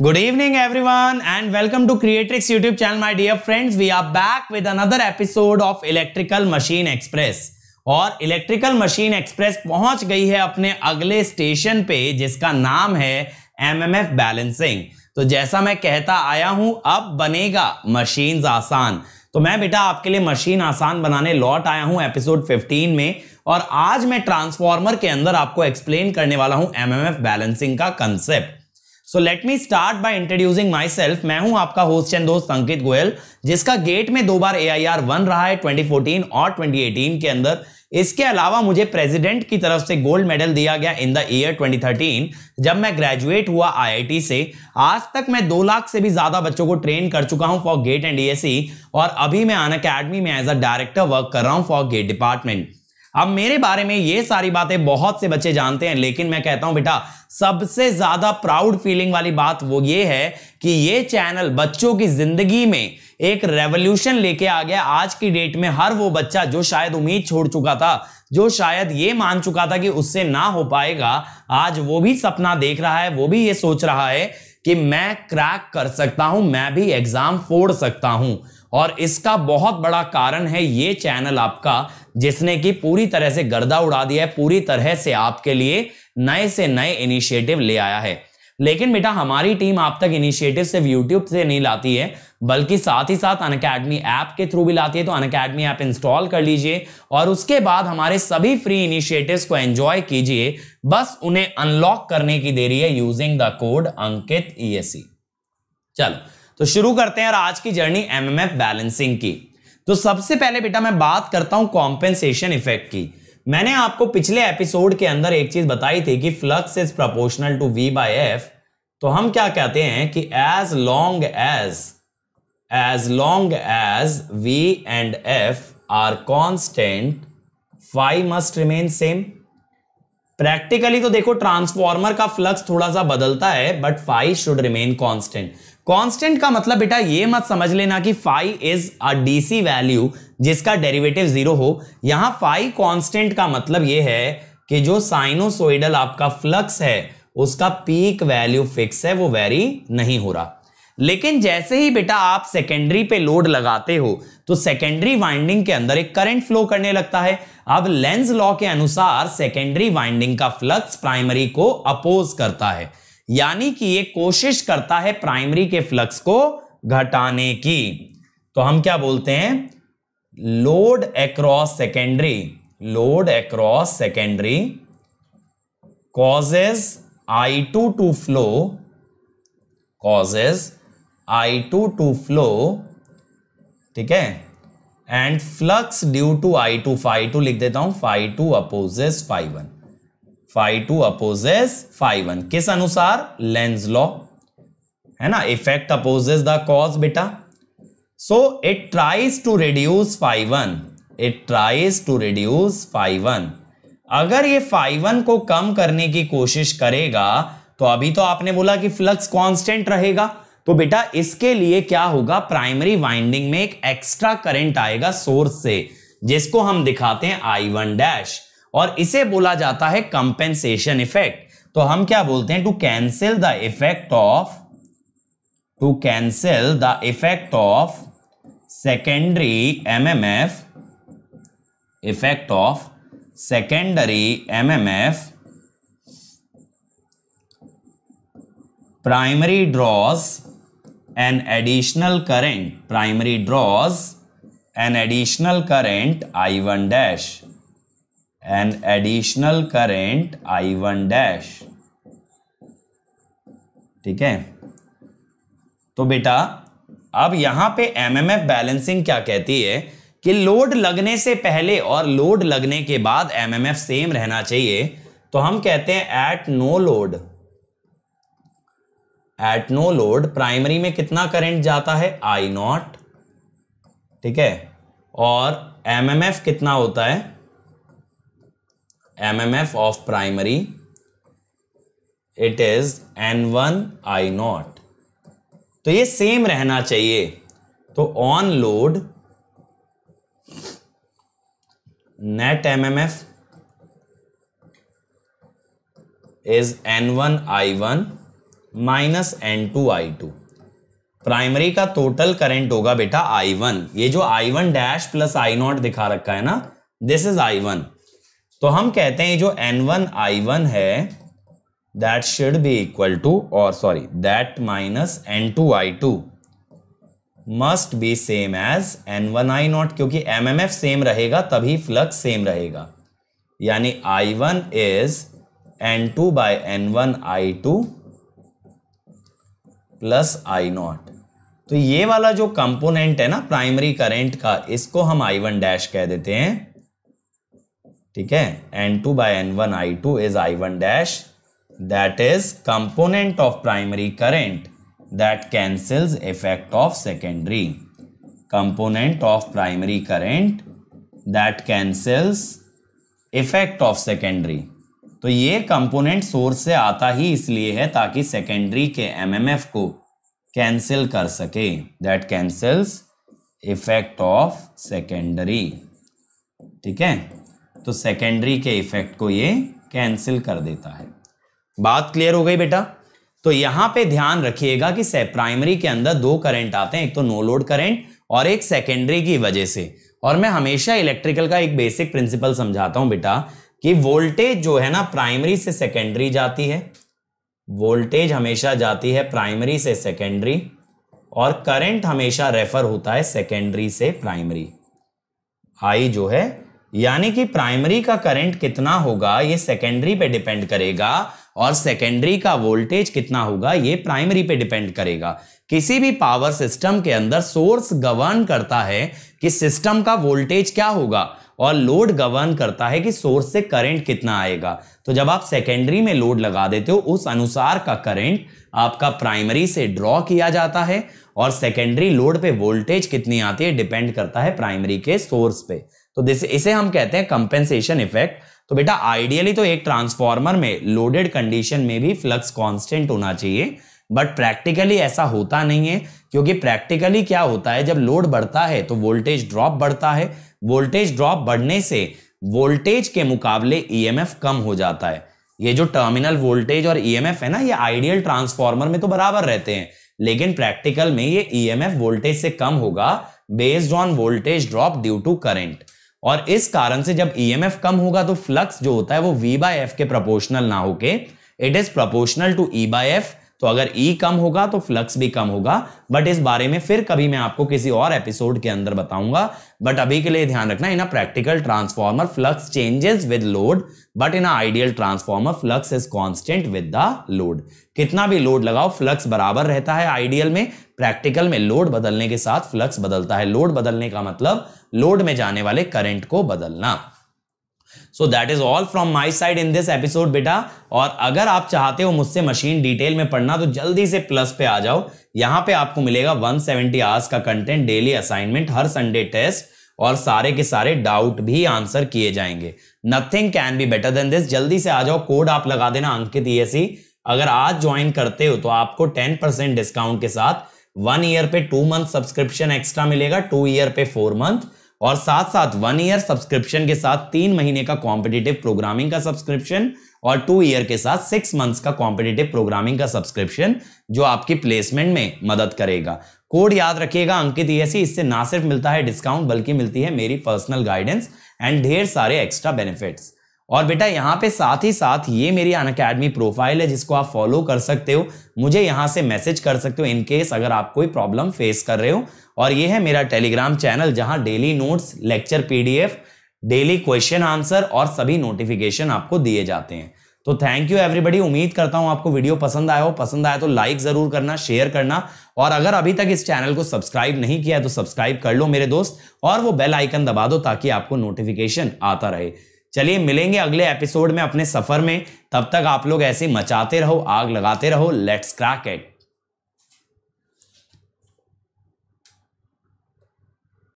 evening everyone and welcome to Creatrix YouTube channel my dear friends we are back with another episode of electrical machine express और electrical machine express पहुंच गई है अपने अगले station पे जिसका नाम है एमएमएफ बैलेंसिंग तो जैसा मैं कहता आया हूं अब बनेगा मशीन आसान तो मैं बेटा आपके लिए मशीन आसान बनाने लौट आया हूं एपिसोड 15 में और आज मैं ट्रांसफॉर्मर के अंदर आपको एक्सप्लेन करने वाला हूं एमएमएफ बैलेंसिंग का concept so let me start by introducing myself मैं हूं आपका होस्ट एंड दोस्त अंकित गोयल जिसका गेट में दो बार ए आई आर वन रहा है 2014 और 2018 के अंदर इसके अलावा मुझे प्रेसिडेंट की तरफ से गोल्ड मेडल दिया गया इन द ईयर 2013 जब मैं ग्रेजुएट हुआ आईआईटी से आज तक मैं दो लाख से भी ज्यादा बच्चों को ट्रेन कर चुका हूं फॉर गेट एंड ईएससी और अभी मैं अन अकेडमी में एज अ डायरेक्टर वर्क कर रहा हूं फॉर गेट डिपार्टमेंट अब मेरे बारे में ये सारी बातें बहुत से बच्चे जानते हैं लेकिन मैं कहता हूं बेटा सबसे ज्यादा प्राउड फीलिंग वाली बात वो ये है कि ये चैनल बच्चों की जिंदगी में एक रेवोल्यूशन लेके आ गया आज की डेट में हर वो बच्चा जो शायद उम्मीद छोड़ चुका था जो शायद ये मान चुका था कि उससे ना हो पाएगा आज वो भी सपना देख रहा है वो भी ये सोच रहा है कि मैं क्रैक कर सकता हूं मैं भी एग्जाम फोड़ सकता हूं और इसका बहुत बड़ा कारण है ये चैनल आपका जिसने कि पूरी तरह से गर्दा उड़ा दिया है पूरी तरह से आपके लिए नए से नए इनिशिएटिव ले आया है लेकिन बेटा हमारी टीम आप तक इनिशिएटिव सिर्फ यूट्यूब से नहीं लाती है बल्कि साथ ही साथ अन अकेडमी ऐप के थ्रू भी लाती है तो अन अकेडमी ऐप इंस्टॉल कर लीजिए और उसके बाद हमारे सभी फ्री इनिशिएटिव्स को एंजॉय कीजिए बस उन्हें अनलॉक करने की देरी है using the code Ankit E e चलो तो शुरू करते हैं आज की जर्नी एमएमएफ बैलेंसिंग की तो सबसे पहले बेटा मैं बात करता हूं कॉम्पेंसेशन इफेक्ट की मैंने आपको पिछले एपिसोड के अंदर एक चीज बताई थी कि flux is proportional to V by F तो हम क्या कहते हैं कि as long as as long as V and F are constant phi must remain same practically तो देखो ट्रांसफॉर्मर का फ्लक्स थोड़ा सा बदलता है but phi should remain constant constant का मतलब बेटा ये मत समझ लेना कि phi is a DC value जिसका डेरिवेटिव जीरो हो यहां फाइव कांस्टेंट का मतलब ये है कि जो साइनोसोइडल आपका फ्लक्स है उसका पीक वैल्यू फिक्स है वो वेरी नहीं हो रहा लेकिन जैसे ही बेटा आप सेकेंडरी पे लोड लगाते हो तो सेकेंडरी वाइंडिंग के अंदर एक करंट फ्लो करने लगता है अब लेंस लॉ के अनुसार सेकेंडरी वाइंडिंग का फ्लक्स प्राइमरी को अपोज करता है यानी कि ये कोशिश करता है प्राइमरी के फ्लक्स को घटाने की तो हम क्या बोलते हैं load across secondary load across secondary causes two to flow causes I I2 to flow ठीक है and flux due to I two phi two लिख देता हूं phi two opposes phi one phi two opposes phi one किस अनुसार Lenz law है ना effect opposes the cause बेटा so it tries to reduce phi one it tries to reduce phi one अगर ये फाइव वन को कम करने की कोशिश करेगा तो अभी तो आपने बोला कि फ्लक्स कांस्टेंट रहेगा तो बेटा इसके लिए क्या होगा प्राइमरी वाइंडिंग में एक एक्स्ट्रा करंट आएगा सोर्स से जिसको हम दिखाते हैं आई वन डैश और इसे बोला जाता है कंपेंसेशन इफेक्ट तो हम क्या बोलते हैं to cancel the effect of to cancel the effect of secondary MMF effect of secondary MMF primary draws an additional current primary draws an additional current I one dash an additional current I one dash ठीक है तो बेटा अब यहां पे MMF balancing क्या कहती है कि लोड लगने से पहले और लोड लगने के बाद एमएमएफ सेम रहना चाहिए तो हम कहते हैं at no load at no load primary में कितना करंट जाता है आई नॉट ठीक है और एमएमएफ कितना होता है mmf of primary it is N one I naught तो ये सेम रहना चाहिए तो on load net M M F is N one I one minus N two I two primary का टोटल करंट होगा बेटा आई वन ये जो I one dash plus I naught दिखा रखा है ना दिस इज आई वन तो हम कहते हैं जो एन वन आई वन है that should be equal to और sorry that minus N two I two must be same as N one I naught क्योंकि एम एम एफ सेम रहेगा तभी फ्लक्स सेम रहेगा यानी I one is N two by N one I two plus I naught तो ये वाला जो component है ना प्राइमरी करेंट का इसको हम आई वन डैश कह देते हैं ठीक है N two by N one I two is I one dash that is component of primary current that cancels effect of secondary component of primary current that cancels effect of secondary तो ये component source से आता ही इसलिए है ताकि secondary के MMF को cancel कर सके that cancels effect of secondary ठीक है तो सेकेंडरी के इफेक्ट को ये कैंसिल कर देता है बात क्लियर हो गई बेटा तो यहां पे ध्यान रखिएगा कि प्राइमरी के अंदर दो करंट आते हैं एक तो नो लोड करंट और एक सेकेंडरी की वजह से और मैं हमेशा इलेक्ट्रिकल का एक बेसिक प्रिंसिपल समझाता हूं बेटा कि वोल्टेज जो है ना प्राइमरी से सेकेंडरी जाती है वोल्टेज हमेशा जाती है प्राइमरी से सेकेंडरी और करंट हमेशा रेफर होता है सेकेंडरी से प्राइमरी आई जो है यानी कि प्राइमरी का करंट कितना होगा ये सेकेंडरी पे डिपेंड करेगा और सेकेंडरी का वोल्टेज कितना होगा ये प्राइमरी पे डिपेंड करेगा किसी भी पावर सिस्टम के अंदर सोर्स गवर्न करता है कि सिस्टम का वोल्टेज क्या होगा और लोड गवर्न करता है कि सोर्स से करंट कितना आएगा तो जब आप सेकेंडरी में लोड लगा देते हो उस अनुसार का करंट आपका प्राइमरी से ड्रॉ किया जाता है और सेकेंडरी लोड पे वोल्टेज कितनी आती है डिपेंड करता है प्राइमरी के सोर्स पे तो दिस इसे हम कहते हैं कंपेंसेशन इफेक्ट तो बेटा आइडियली तो एक ट्रांसफॉर्मर में लोडेड कंडीशन में भी फ्लक्स कांस्टेंट होना चाहिए बट प्रैक्टिकली ऐसा होता नहीं है क्योंकि प्रैक्टिकली क्या होता है जब लोड बढ़ता है तो वोल्टेज ड्रॉप बढ़ता है वोल्टेज ड्रॉप बढ़ने से वोल्टेज के मुकाबले ई e कम हो जाता है ये जो टर्मिनल वोल्टेज और ई e है ना ये आइडियल ट्रांसफॉर्मर में तो बराबर रहते हैं लेकिन प्रैक्टिकल में ये ई e वोल्टेज से कम होगा based on voltage drop due to current और इस कारण से जब ईएमएफ e कम होगा तो फ्लक्स जो होता है वो वी बाय एफ के प्रोपोर्शनल ना होके it is proportional to E by F तो अगर ई e कम होगा तो फ्लक्स भी कम होगा बट इस बारे में फिर कभी मैं आपको किसी और एपिसोड के अंदर बताऊंगा बट अभी के लिए ध्यान रखना in a practical transformer flux changes with load but in ideal transformer flux is constant with the load कितना भी लोड लगाओ फ्लक्स बराबर रहता है आइडियल में प्रैक्टिकल में लोड बदलने के साथ फ्लक्स बदलता है लोड बदलने का मतलब लोड में जाने वाले करेंट को बदलना so that is all from my side in this episode बेटा और अगर आप चाहते हो मुझसे मशीन डिटेल में पढ़ना तो जल्दी से प्लस पे आ जाओ यहाँ पे आपको मिलेगा 170 सेवेंटी आवर्स का कंटेंट डेली असाइनमेंट हर संडे टेस्ट और सारे के सारे डाउट भी आंसर किए जाएंगे nothing can be better than this जल्दी से आ जाओ कोड आप लगा देना अंकित ईएससी e अगर आज ज्वाइन करते हो तो आपको 10% परसेंट डिस्काउंट के साथ वन ईयर पे टू मंथ सब्सक्रिप्शन एक्स्ट्रा मिलेगा टू ईयर पे फोर मंथ और साथ साथ वन ईयर सब्सक्रिप्शन के साथ तीन महीने का कॉम्पिटेटिव प्रोग्रामिंग का सब्सक्रिप्शन और टू ईयर के साथ सिक्स मंथ्स का कॉम्पिटेटिव प्रोग्रामिंग का सब्सक्रिप्शन जो आपकी प्लेसमेंट में मदद करेगा कोड याद रखिएगा अंकित ईएससी इससे ना सिर्फ मिलता है डिस्काउंट बल्कि मिलती है मेरी पर्सनल गाइडेंस एंड ढेर सारे एक्स्ट्रा बेनिफिट्स और बेटा यहाँ पे साथ ही साथ ये मेरी अन अकेडमी प्रोफाइल है जिसको आप फॉलो कर सकते हो मुझे यहाँ से मैसेज कर सकते हो इनकेस अगर आप कोई प्रॉब्लम फेस कर रहे हो और ये है मेरा टेलीग्राम चैनल जहाँ daily notes lecture PDF daily question answer और सभी नोटिफिकेशन आपको दिए जाते हैं तो थैंक यू एवरीबडी उम्मीद करता हूं आपको वीडियो पसंद आया हो पसंद आया तो लाइक जरूर करना शेयर करना और अगर अभी तक इस चैनल को सब्सक्राइब नहीं किया है तो सब्सक्राइब कर लो मेरे दोस्त और वो बेल आइकन दबा दो ताकि आपको नोटिफिकेशन आता रहे चलिए मिलेंगे अगले एपिसोड में अपने सफर में तब तक आप लोग ऐसे मचाते रहो आग लगाते रहो लेट्स क्रैक इट